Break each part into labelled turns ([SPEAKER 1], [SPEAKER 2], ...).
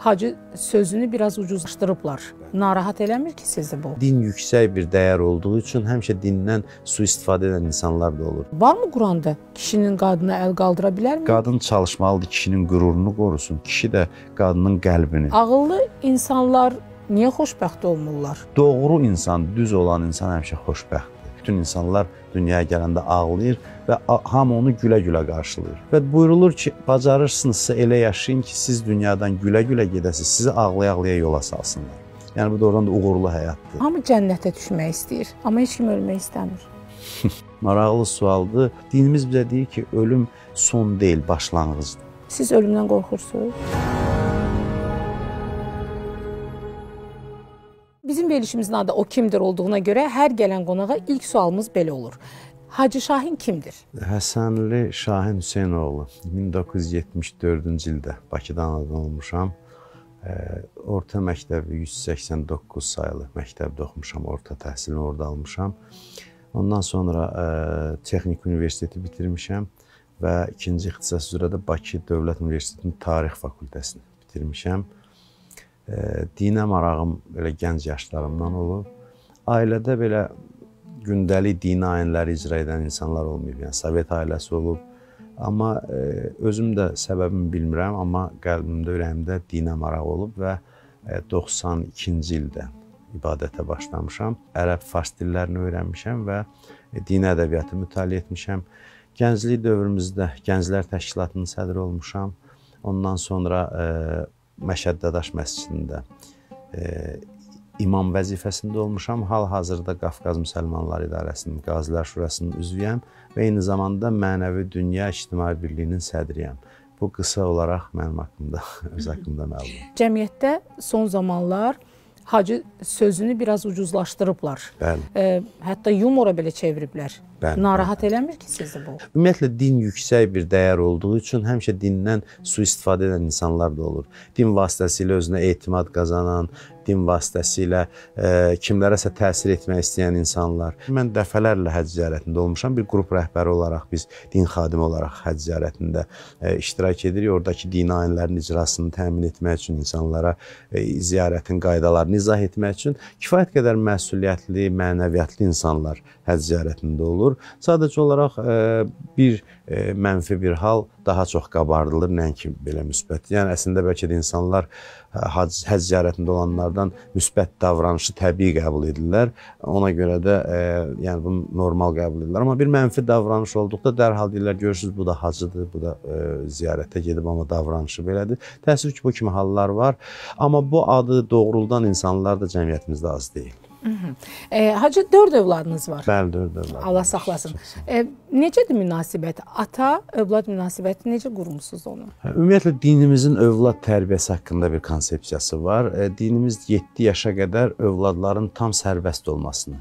[SPEAKER 1] Hacı sözünü biraz ucuzlaşdırıblar. Narahat eləmir ki sizi bu?
[SPEAKER 2] Din yüksək bir dəyər olduğu üçün həmişə dindən sui-istifadə edən insanlar da olur.
[SPEAKER 1] Varmı Quranda kişinin qadına əl qaldıra bilərmi?
[SPEAKER 2] Qadın çalışmalıdır kişinin qürurunu qorusun, kişi də qadının qəlbini.
[SPEAKER 1] Ağıllı insanlar niyə xoşbəxt olmurlar?
[SPEAKER 2] Doğru insan, düz olan insan həmişə xoşbəxt bütün insanlar dünyaya gələndə ağlayır və hamı onu gülə-gülə qarşılayır. Və buyurulur ki, bacarırsınızsa elə yaşayın ki, siz dünyadan gülə-gülə gedəsiniz, sizi ağlaya-ağlaya yola salsınlar. Yəni bu doğrudan da uğurlu həyatdır.
[SPEAKER 1] Hamı cənnətə düşmək istəyir, amma heç kim ölmək istəmir.
[SPEAKER 2] Maraqlı sualdır. Dinimiz bizə deyir ki, ölüm son deyil, başlanğıcdır.
[SPEAKER 1] Siz ölümdən qorxursunuz? Bizim verilişimizin adı o kimdir olduğuna görə hər gələn qonağa ilk sualımız belə olur. Hacı Şahin kimdir?
[SPEAKER 2] Həsənli Şahin Hüseynoğlu. 1974-cü ildə Bakıdan anadan olmuşam. Orta məktəbi 189 saylı məktəbdə oxumuşam, orta təhsilini orada almışam. Ondan sonra e, Texnik Universiteti bitirmişəm və ikinci ixtisas üzrə də Bakı Dövlət Universitetinin Tarix Fakültəsini bitirmişəm. Dinə marağım belə gənc yaşlarımdan olub. Ailədə belə gündəlik dini ayinləri icra edən insanlar olmayıb. Yəni Sovet ailəsi olub. Amma e, özüm də səbəbini bilmirəm, amma qəlbimdə, ürəyimdə dinə maraq olub və e, 92-ci ildən ibadətə başlamışam. Ərəb fars dillərini öyrənmişəm və e, dini ədəbiyyatı mütaliə etmişəm. Gənclik dövrümüzdə Gənclər Təşkilatının sədri olmuşam. Ondan sonra e, Məşəddədaş məscidində e, imam vəzifəsində olmuşam. Hal-hazırda Qafqaz Müsəlmanları İdarəsinin Qazilər Şurasının üzvüyəm və eyni zamanda Mənəvi Dünya İctimai Birliyinin sədriyəm. Bu qısa olaraq mənim haqqımda, öz haqqımda məlumat.
[SPEAKER 1] Cəmiyyətdə son zamanlar hacı sözünü biraz ucuzlaşdırıblar. Bəli. E, hətta yumora belə çeviriblər. Bəli. Narahat bəli. eləmir ki sizi bu.
[SPEAKER 2] Ümumiyyətlə din yüksək bir dəyər olduğu üçün həmişə dindən sui-istifadə edən insanlar da olur. Din vasitəsilə özünə etimad qazanan, din vasitəsilə e, kimlərəsə təsir etmək istəyən insanlar. Mən dəfələrlə həcc ziyarətində olmuşam. Bir qrup rəhbəri olaraq biz din xadimi olaraq həcc ziyarətində e, iştirak edirik. Oradakı dini ayinlərin icrasını təmin etmək üçün insanlara e, ziyarətin qaydalarını izah etmək üçün kifayət qədər məsuliyyətli, mənəviyyatlı insanlar həcc ziyarətində olur olur. Sadəcə olaraq e, bir e, mənfi bir hal daha çox qabardılır, nəinki belə müsbət. Yəni əslində bəlkə də insanlar e, hac həcc ziyarətində olanlardan müsbət davranışı təbii qəbul edirlər. Ona görə də e, yəni bunu normal qəbul edirlər. Amma bir mənfi davranış olduqda dərhal deyirlər, görürsüz bu da hacıdır, bu da e, ziyarətə gedib amma davranışı belədir. Təəssüf ki, bu kimi hallar var. Amma bu adı doğruldan insanlar da cəmiyyətimizdə az deyil.
[SPEAKER 1] E, Hacı 4 övladınız var.
[SPEAKER 2] Bəli, 4 övladım.
[SPEAKER 1] Allah saxlasın. E, necədir münasibət? Ata övlad münasibəti necə qurmusunuz onu?
[SPEAKER 2] Hə, ümumiyyətlə dinimizin övlad tərbiyəsi haqqında bir konsepsiyası var. E, dinimiz 7 yaşa qədər övladların tam sərbəst olmasını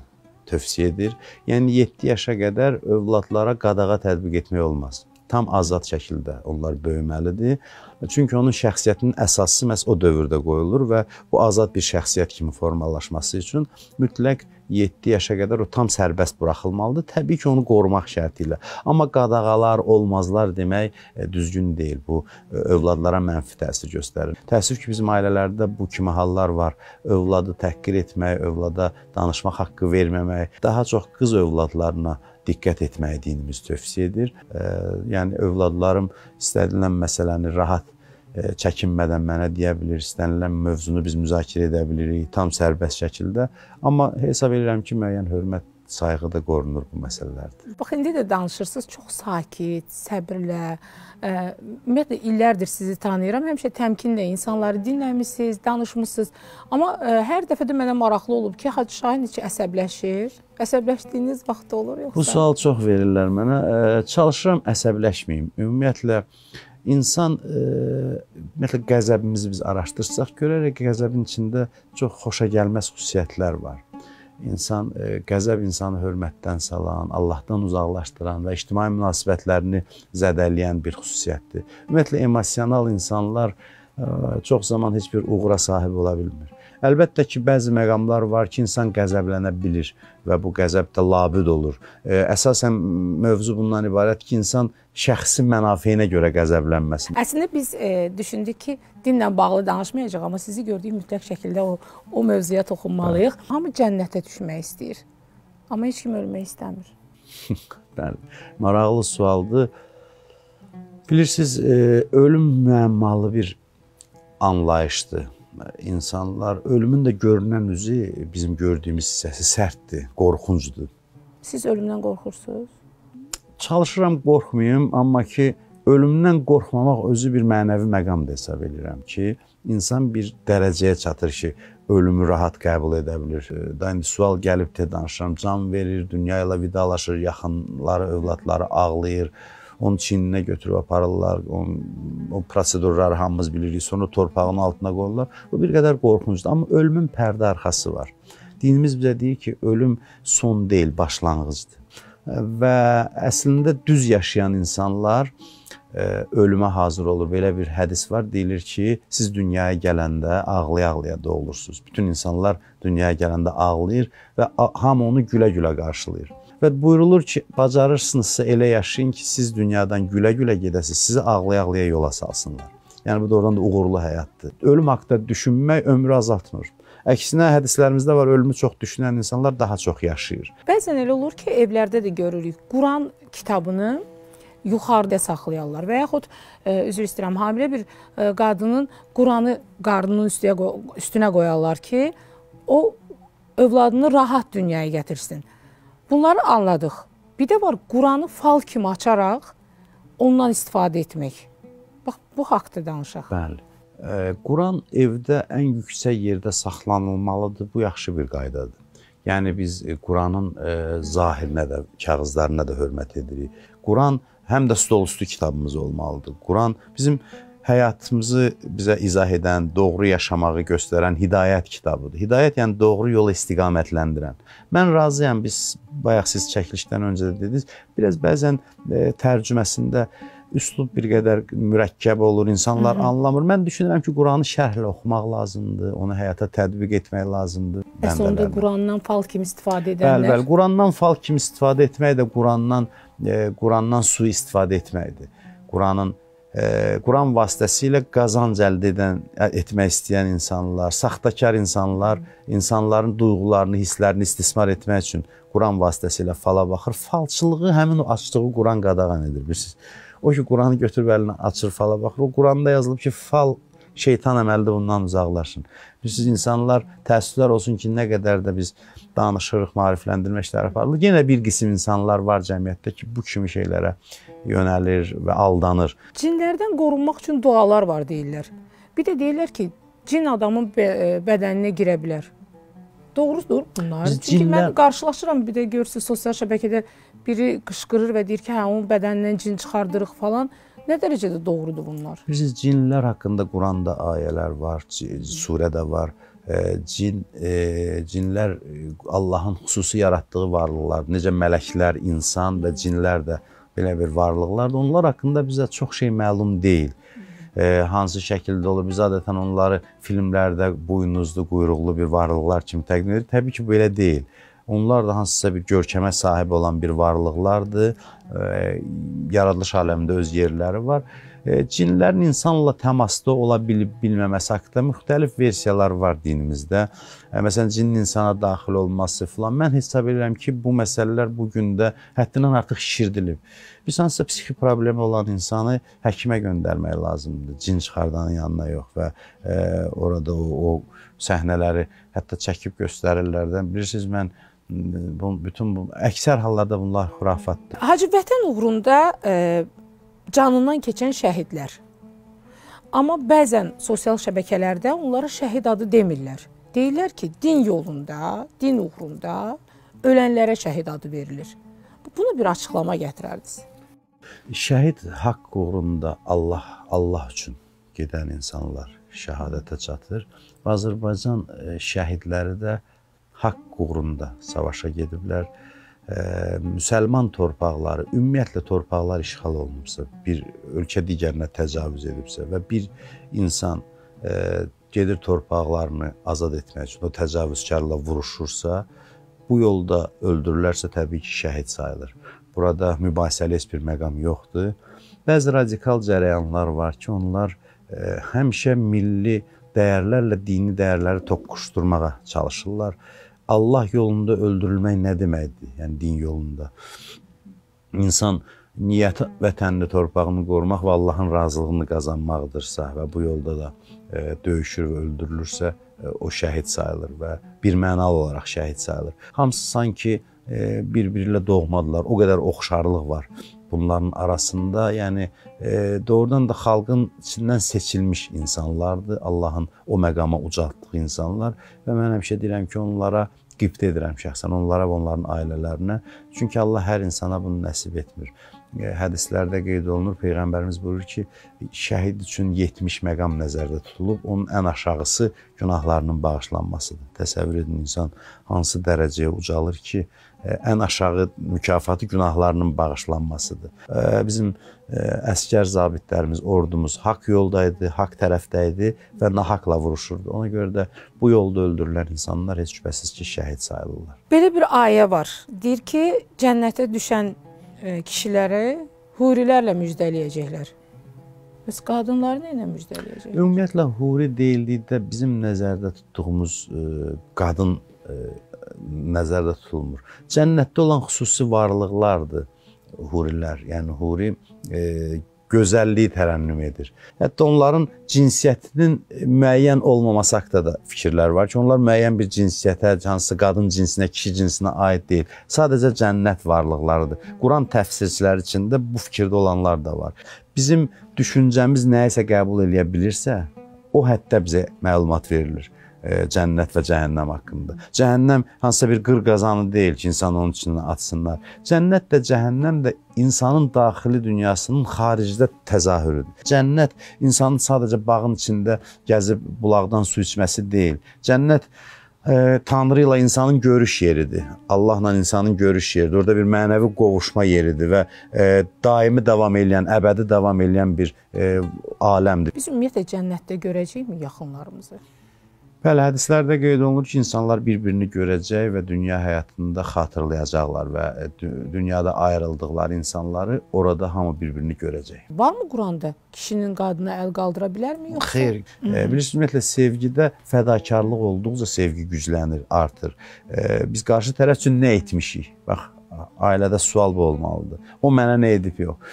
[SPEAKER 2] tövsiyə edir. Yəni 7 yaşa qədər övladlara qadağa tətbiq etmək olmaz tam azad şəkildə onlar böyüməlidir. Çünki onun şəxsiyyətinin əsası məhz o dövrdə qoyulur və bu azad bir şəxsiyyət kimi formalaşması üçün mütləq 7 yaşa qədər o tam sərbəst buraxılmalıdır. Təbii ki, onu qorumaq şərti ilə. Amma qadağalar, olmazlar demək e, düzgün deyil. Bu e, övladlara mənfi təsir göstərir. Təəssüf ki, bizim ailələrdə bu kimi hallar var. Övladı təhqir etmək, övlada danışmaq haqqı verməmək, daha çox qız övladlarına diqqət etməyi dinimiz tövsiyə edir. Yəni övladlarım istədilən məsələni rahat çəkinmədən mənə deyə bilir, istənilən mövzunu biz müzakirə edə bilirik tam sərbəst şəkildə. Amma hesab edirəm ki, müəyyən hörmət sayğı da qorunur bu məsələlərdir.
[SPEAKER 1] Bax indi də danışırsınız, çox sakit, səbrlə. Ə, e, ümumiyyətlə illərdir sizi tanıyıram. Həmişə təmkinlə insanları dinləmisiniz, danışmısınız. Amma ə, e, hər dəfə də mənə maraqlı olub ki, Hacı Şahin heç əsəbləşir? Əsəbləşdiyiniz vaxt olur yoxsa? Bu
[SPEAKER 2] sual çox verirlər mənə. Ə, e, çalışıram əsəbləşməyim. Ümumiyyətlə İnsan e, ümumiyyətlə qəzəbimizi biz araşdırsaq görərik ki, qəzəbin içində çox xoşagəlməz xüsusiyyətlər var insan e, qəzəb insanı hörmətdən salan, Allahdan uzaqlaşdıran və ictimai münasibətlərini zədələyən bir xüsusiyyətdir. Ümumiyyətlə emosional insanlar e, çox zaman heç bir uğura sahib ola bilmir. Əlbəttə ki, bəzi məqamlar var ki, insan qəzəblənə bilir və bu qəzəb də labüd olur. E, əsasən mövzu bundan ibarət ki, insan şəxsi mənafeyinə görə qəzəblənməsin.
[SPEAKER 1] Əslində biz e, düşündük ki, dinlə bağlı danışmayacağıq, amma sizi gördüyüm mütləq şəkildə o o mövzuya toxunmalıyıq. Bəli. Hamı cənnətə düşmək istəyir. Amma heç kim ölmək istəmir.
[SPEAKER 2] Bəli. Maraqlı sualdır. Bilirsiniz, e, ölüm müəmmalı bir anlayışdır insanlar ölümün də görünən üzü bizim gördüyümüz hissəsi sərtdir, qorxuncudur.
[SPEAKER 1] Siz ölümdən qorxursunuz?
[SPEAKER 2] Çalışıram qorxmayım, amma ki ölümdən qorxmamaq özü bir mənəvi məqam da hesab edirəm ki, insan bir dərəcəyə çatır ki, ölümü rahat qəbul edə bilir. Da indi sual gəlib də danışıram, can verir, dünya ilə vidalaşır, yaxınları, övladları ağlayır. Onu çiyninə götürüb aparırlar. Onun, o prosedurları hamımız bilirik. Sonra torpağın altına qoyurlar. Bu bir qədər qorxuncdur. Amma ölümün pərdə arxası var. Dinimiz bizə deyir ki, ölüm son deyil, başlanğıcdır. Və əslində düz yaşayan insanlar e, ölümə hazır olur. Belə bir hədis var, deyilir ki, siz dünyaya gələndə ağlaya-ağlaya doğulursunuz. Bütün insanlar dünyaya gələndə ağlayır və hamı onu gülə-gülə qarşılayır. Və buyurulur ki, bacarırsınızsa elə yaşayın ki, siz dünyadan gülə-gülə gedəsiniz, sizi ağlaya-ağlaya yola salsınlar. Yəni bu doğrudan da uğurlu həyatdır. Ölüm haqqında düşünmək ömrü azaltmır. Əksinə hədislərimizdə var, ölümü çox düşünən insanlar daha çox yaşayır.
[SPEAKER 1] Bəzən elə olur ki, evlərdə də görürük. Quran kitabını yuxarıda saxlayarlar və yaxud ə, e, üzr istəyirəm, hamilə bir ə, e, qadının Quranı qarnının üstünə üstünə qoyarlar ki, o övladını rahat dünyaya gətirsin. Bunları anladıq. Bir də var Quranı fal kimi açaraq ondan istifadə etmək. Bax bu haqqda danışaq.
[SPEAKER 2] Bəli. Quran evdə ən yüksək yerdə saxlanılmalıdır. Bu yaxşı bir qaydadır. Yəni biz e, Quranın e, zahirinə də, kağızlarına da hörmət edirik. Quran həm də stol üstü kitabımız olmalıdır. Quran bizim həyatımızı bizə izah edən, doğru yaşamağı göstərən Hidayət kitabıdır. Hidayət yəni doğru yola istiqamətləndirən. Mən razıyam biz bayaq siz çəkilişdən öncə də dediniz, biraz bəzən e, tərcüməsində üslub bir qədər mürəkkəb olur, insanlar Hı -hı. anlamır. Mən düşünürəm ki, Quranı şərhlə oxumaq lazımdır, onu həyata tətbiq etmək lazımdır. Əslində
[SPEAKER 1] Qurandan fal kimi istifadə edənlər. Bəli, bəli,
[SPEAKER 2] Qurandan fal kimi istifadə etmək də Qurandan e, Qurandan sui istifadə etməkdir. Quranın Quran vasitəsilə qazanc əldə edən, etmək istəyən insanlar, saxtakar insanlar, insanların duyğularını, hisslərini istismar etmək üçün Quran vasitəsilə fala baxır. Falçılığı həmin o açdığı Quran qadağan edir, bilirsiniz. O ki, Quranı götürüb əlinə açır, fala baxır. O Quranda yazılıb ki, fal şeytan əməlidir, ondan uzaqlaşın. Bilirsiniz, insanlar təəssüflər olsun ki, nə qədər də biz danışırıq, maarifləndirmə işləri aparılır. Yenə bir qism insanlar var cəmiyyətdə ki, bu kimi şeylərə yönəlir və aldanır.
[SPEAKER 1] Cinlərdən qorunmaq üçün dualar var deyirlər. Bir də deyirlər ki, cin adamın e, bədəninə girə bilər. Doğrudur bunlar. Biz Çünki cinlər... mən qarşılaşıram bir də görürsüz sosial şəbəkədə biri qışqırır və deyir ki, hə onun bədənindən cin çıxardırıq falan. Nə dərəcədə doğrudur bunlar?
[SPEAKER 2] Bilirsiniz, cinlər haqqında Quranda ayələr var, surədə var. E, cin e, cinlər Allahın xüsusi yaratdığı varlıqlar. Necə mələklər, insan və cinlər də belə bir varlıqlardır. Onlar haqqında bizə çox şey məlum deyil. E, hansı şəkildə olur? Biz adətən onları filmlərdə buynuzlu, quyruqlu bir varlıqlar kimi təqdim edirik. Təbii ki, belə deyil. Onlar da hansısa bir görkəmə sahib olan bir varlıqlardır. E, yaradılış aləmində öz yerləri var. E, E, cinlərin insanla təmasda ola bilib-bilməməsi haqqında müxtəlif versiyalar var dinimizdə. E, məsələn, cinnin insana daxil olması filan. Mən hesab edirəm ki, bu məsələlər bu gün də həddindən artıq şişirdilib. Bir hansısa psixi problemi olan insanı həkimə göndərmək lazımdır. Cin çıxardanın yanına yox və e, orada o, o səhnələri hətta çəkib göstərirlər də. Bilirsiniz, mən bu bütün bu əksər hallarda bunlar xurafatdır.
[SPEAKER 1] Hacı Vətən uğrunda e, canından keçən şəhidlər. Amma bəzən sosial şəbəkələrdə onlara şəhid adı demirlər. Deyirlər ki, din yolunda, din uğrunda ölənlərə şəhid adı verilir. Buna bir açıqlama gətirərdiniz.
[SPEAKER 2] Şəhid haqq uğrunda Allah, Allah üçün gedən insanlar şəhadətə çatır. Azərbaycan e, şəhidləri də haqq uğrunda savaşa gediblər müsəlman torpaqları, ümumiyyətlə torpaqlar işğal olunubsa, bir ölkə digərinə təcavüz edibsə və bir insan gedir torpaqlarını azad etmək üçün o təcavüzkarla vuruşursa, bu yolda öldürülərsə təbii ki, şəhid sayılır. Burada mübahisəli heç bir məqam yoxdur. Bəzi radikal cərəyanlar var ki, onlar həmişə milli dəyərlərlə dini dəyərləri toqquşdurmağa çalışırlar. Allah yolunda öldürülmək nə deməkdir? Yəni din yolunda. İnsan niyyəti vətənini, torpağını qorumaq və Allahın razılığını qazanmaqdırsa və bu yolda da e, döyüşür və öldürülürsə, e, o şəhid sayılır və bir mənalı olaraq şəhid sayılır. Hamısı sanki e, bir-birilə doğmadılar. O qədər oxşarlıq var bunların arasında. Yəni doğrudan da xalqın içindən seçilmiş insanlardır. Allahın o məqama ucaltdığı insanlar və mən həmişə deyirəm ki, onlara qibdə edirəm şəxsən, onlara və onların ailələrinə. Çünki Allah hər insana bunu nəsib etmir. E, hədislərdə qeyd olunur. Peyğəmbərimiz buyurur ki, şəhid üçün 70 məqam nəzərdə tutulub, onun ən aşağısı günahlarının bağışlanmasıdır. Təsəvvür edin insan hansı dərəcəyə ucalır ki, e, ən aşağı mükafatı günahlarının bağışlanmasıdır. E, bizim əskər zabitlərimiz, ordumuz haqq yolda idi, haqq tərəfdə idi və nahaqla vuruşurdu. Ona görə də bu yolda öldürülən insanlar heç şübhəsiz ki, şəhid sayılırlar.
[SPEAKER 1] Belə bir ayə var. Deyir ki, cənnətə düşən E, kişiləri hurilərlə müjdələyəcəklər. Bəs qadınları nə ilə müjdələyəcək?
[SPEAKER 2] Ümumiyyətlə huri deyildikdə bizim nəzərdə tutduğumuz ə, e, qadın ə, e, nəzərdə tutulmur. Cənnətdə olan xüsusi varlıqlardır hurilər. Yəni huri ə, gözəlliyi tərənnüm edir. Hətta onların cinsiyyətinin e, müəyyən olmaması haqqında da fikirlər var ki, onlar müəyyən bir cinsiyyətə, hansısa qadın cinsinə, kişi cinsinə aid deyil. Sadəcə cənnət varlıqlarıdır. Quran təfsirçiləri içində bu fikirdə olanlar da var. Bizim düşüncəmiz nəyisə qəbul eləyə bilirsə, o həddə bizə məlumat verilir. E, cənnət və cəhənnəm haqqında. Cəhənnəm hansısa bir qır qazanı deyil ki, insan onun içindən atsınlar. Cənnət də cəhənnəm də insanın daxili dünyasının xaricdə təzahürüdür. Cənnət insanın sadəcə bağın içində gəzib bulaqdan su içməsi deyil. Cənnət e, Tanrı ilə insanın görüş yeridir. Allahla insanın görüş yeridir. Orada bir mənəvi qovuşma yeridir və e, daimi davam edən, əbədi davam edən bir e, aləmdir.
[SPEAKER 1] Biz ümumiyyətlə cənnətdə görəcəyikmi yaxınlarımızı?
[SPEAKER 2] Bəli, hədislərdə qeyd olunur ki, insanlar bir-birini görəcək və dünya həyatında xatırlayacaqlar və e, dünyada ayrıldıqları insanları orada hamı bir-birini görəcək.
[SPEAKER 1] Varmı Quranda kişinin qadına əl qaldıra bilərmi yoxsa? Xeyr.
[SPEAKER 2] E, bilirsiniz, ümumiyyətlə sevgidə fədakarlıq olduqca sevgi güclənir, artır. E, biz qarşı tərəf üçün nə etmişik? Bax, ailədə sual bu olmalıdır. O mənə nə edib yox.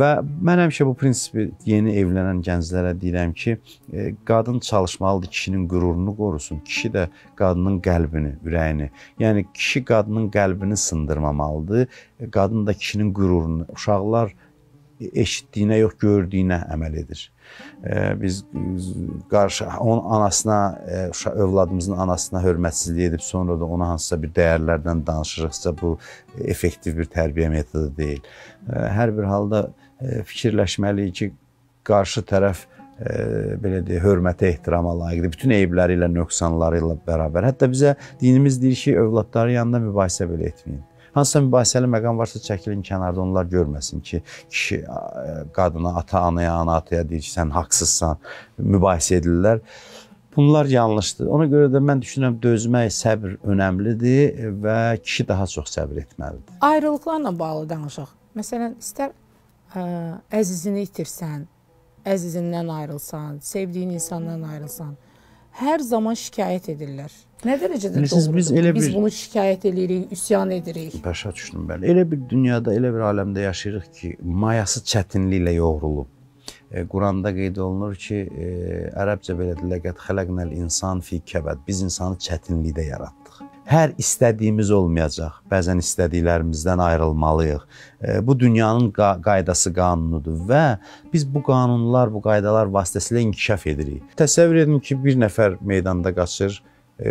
[SPEAKER 2] Və mən həmişə bu prinsipi yeni evlənən gənclərə deyirəm ki, e, qadın çalışmalıdır kişinin qürurunu qorusun, kişi də qadının qəlbini, ürəyini. Yəni kişi qadının qəlbini sındırmamalıdır, e, qadın da kişinin qürurunu. Uşaqlar eşitdiyinə yox, gördüyünə əməl edir. Biz qarşı onun anasına, uşaq övladımızın anasına hörmətsizlik edib sonra da ona hansısa bir dəyərlərdən danışırıqsa bu effektiv bir tərbiyə metodu deyil. Hər bir halda fikirləşməliyik ki, qarşı tərəf Ə, belə deyə hörmətə, ehtirama layiqdir. Bütün eybləri ilə, nöqsanları ilə bərabər. Hətta bizə dinimiz deyir ki, övladları yanında mübahisə belə etməyin. Hansısa mübahisəli məqam varsa çəkilin kənarda, onlar görməsin ki, kişi e, qadına, ata-anaya, ana-ataya deyir ki, sən haqsızsan, mübahisə edirlər. Bunlar yanlışdır. Ona görə də mən düşünürəm dözmək, səbr önəmlidir və kişi daha çox səbr etməlidir.
[SPEAKER 1] Ayrılıqlarla bağlı danışaq. Məsələn, istər ə, e, əzizini itirsən, əzizindən ayrılsan, sevdiyin insandan ayrılsan, hər zaman şikayət edirlər. Nə dərəcədə Bilirsiz, doğrudur? Biz, elə bir, biz bunu şikayət eləyirik, üsyan edirik.
[SPEAKER 2] Başa düşdüm mən. Elə bir dünyada, elə bir aləmdə yaşayırıq ki, mayası çətinliklə yoğrulub. E, Quranda qeyd olunur ki, e, ərəbcə belə diləqət xələqnəl insan fi kəbəd. Biz insanı çətinlikdə yaratdıq. Hər istədiyimiz olmayacaq. Bəzən istədiklərimizdən ayrılmalıyıq. E, bu dünyanın qa qaydası, qanunudur və biz bu qanunlar, bu qaydalar vasitəsilə inkişaf edirik. Təsəvvür edin ki, bir nəfər meydanda qaçır,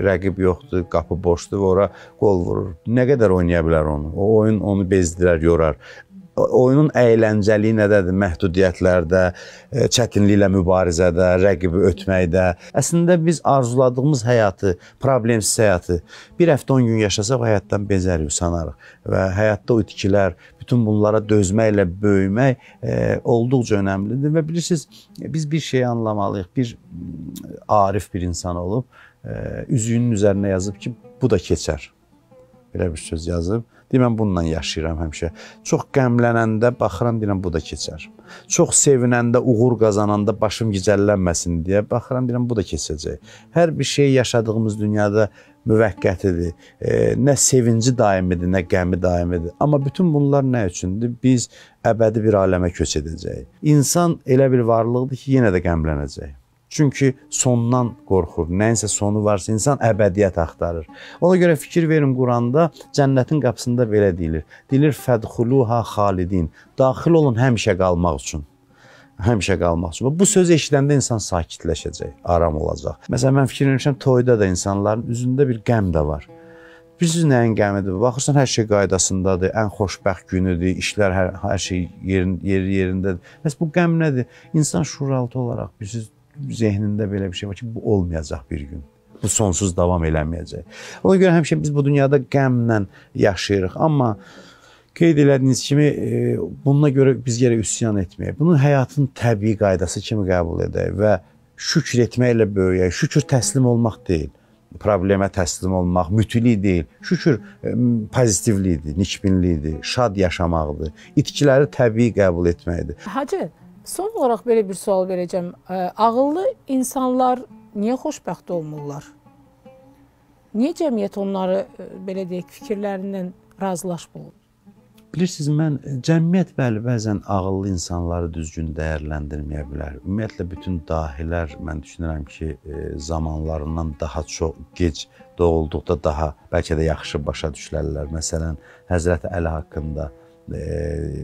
[SPEAKER 2] rəqib yoxdur, qapı boşdur və ora qol vurur. Nə qədər oynaya bilər onu? O oyun onu bezdilər, yorar oyunun əyləncəliyi nədədir? Məhdudiyyətlərdə, e, çətinliklə mübarizədə, rəqibi ötməkdə. Əslində biz arzuladığımız həyatı, problemsiz həyatı bir həftə 10 gün yaşasaq həyatdan bezərik, sanarıq və həyatda o itkilər, bütün bunlara dözməklə böyümək e, olduqca əhəmilidir və bilirsiniz, biz bir şeyi anlamalıyıq. Bir arif bir insan olub, e, üzüyünün üzərinə yazıb ki, bu da keçər belə bir söz yazıb. Deyir mən bununla yaşayıram həmişə. Çox qəmlənəndə baxıram deyirəm bu da keçər. Çox sevinəndə, uğur qazananda başım gicəllənməsin deyə baxıram deyirəm bu da keçəcək. Hər bir şey yaşadığımız dünyada müvəqqətidir. E, nə sevinci daimidir, nə qəmi daimidir. Amma bütün bunlar nə üçündür? Biz əbədi bir aləmə köç edəcəyik. İnsan elə bir varlıqdır ki, yenə də qəmlənəcək. Çünki sondan qorxur. Nəyinsə sonu varsa insan əbədiyyət axtarır. Ona görə fikir verin Quranda cənnətin qapısında belə deyilir. Deyilir fədxuluha xalidin. Daxil olun həmişə qalmaq üçün həmişə qalmaq üçün. Bu sözü eşidəndə insan sakitləşəcək, aram olacaq. Məsələn, mən fikir verirəm, toyda da insanların üzündə bir qəm də var. Bilirsiniz nəyin qəmidir? Baxırsan hər şey qaydasındadır, ən xoşbəxt günüdür, işlər hər, hər şey yerin, yeri yerindədir. Bəs bu qəm nədir? İnsan şuraltı olaraq bilirsiniz zehnində belə bir şey var ki, bu olmayacaq bir gün. Bu sonsuz davam eləməyəcək. Ona görə həmişə biz bu dünyada qəmlə yaşayırıq, amma qeyd elədiyiniz kimi e, bununla görə biz yerə üsyan etməyək. Bunun həyatın təbii qaydası kimi qəbul edək və şükr etməklə böyüyək. Şükr təslim olmaq deyil problemə təslim olmaq, mütülük deyil. Şükür e, pozitivlikdir, nikbinlikdir, şad yaşamaqdır. İtkiləri təbii qəbul etməkdir.
[SPEAKER 1] Hacı, Son olaraq belə bir sual verəcəm. Ağıllı insanlar niyə xoşbəxt olmurlar? Niyə cəmiyyət onları belə deyək fikirlərindən razılaşmır?
[SPEAKER 2] Bilirsiniz, mən cəmiyyət bəli bəzən ağıllı insanları düzgün dəyərləndirməyə bilər. Ümumiyyətlə bütün dahilər mən düşünürəm ki, zamanlarından daha çox gec doğulduqda daha bəlkə də yaxşı başa düşürlər. Məsələn, Həzrət Əli haqqında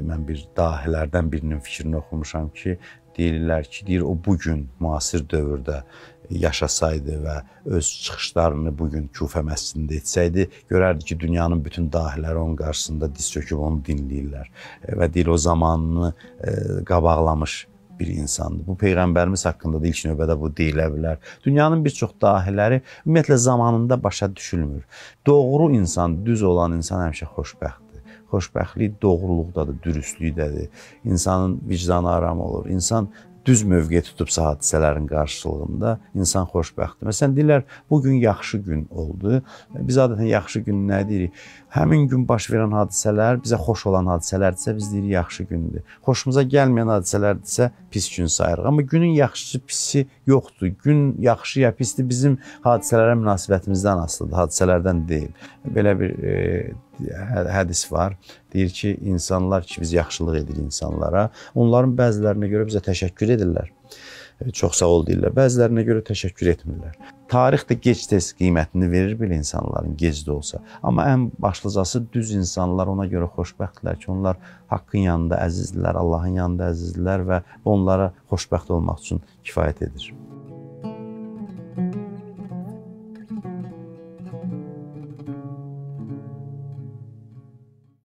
[SPEAKER 2] mən bir dahilərdən birinin fikrini oxumuşam ki, deyirlər ki, deyir o bu gün müasir dövrdə yaşasaydı və öz çıxışlarını bu gün Kufə məscidində etsəydi, görərdi ki, dünyanın bütün dahiləri onun qarşısında diz çöküb onu dinləyirlər və deyir o zamanını qabaqlamış bir insandır. Bu peyğəmbərimiz haqqında da ilk növbədə bu deyilə bilər. Dünyanın bir çox dahiləri ümumiyyətlə zamanında başa düşülmür. Doğru insan, düz olan insan həmişə xoşbəxt xoşbəxtlik doğruluqdadır, dürüstlükdədir. İnsanın vicdanı aram olur. İnsan düz mövqe tutubsa hadisələrin qarşılığında insan xoşbəxtdir. Məsələn deyirlər, bu gün yaxşı gün oldu. Biz adətən yaxşı gün nə deyirik? Həmin gün baş verən hadisələr bizə xoş olan hadisələrdirsə, biz deyirik yaxşı gündür. Xoşumuza gəlməyən hadisələrdirsə, pis gün sayırıq. Amma günün yaxşısı, pisi yoxdur. Gün yaxşı ya pisdir bizim hadisələrə münasibətimizdən asılıdır, hadisələrdən deyil. Belə bir e, Hə, hədis var. Deyir ki, insanlar ki, biz yaxşılıq edirik insanlara. Onların bəzilərinə görə bizə təşəkkür edirlər. E, çox sağ ol deyirlər. Bəzilərinə görə təşəkkür etmirlər. Tarix də gec-tez qiymətini verir bil insanların, gec də olsa. Amma ən başlıcası düz insanlar ona görə xoşbəxtdirlər ki, onlar haqqın yanında əzizdirlər, Allahın yanında əzizdirlər və onlara xoşbəxt olmaq üçün kifayət edir.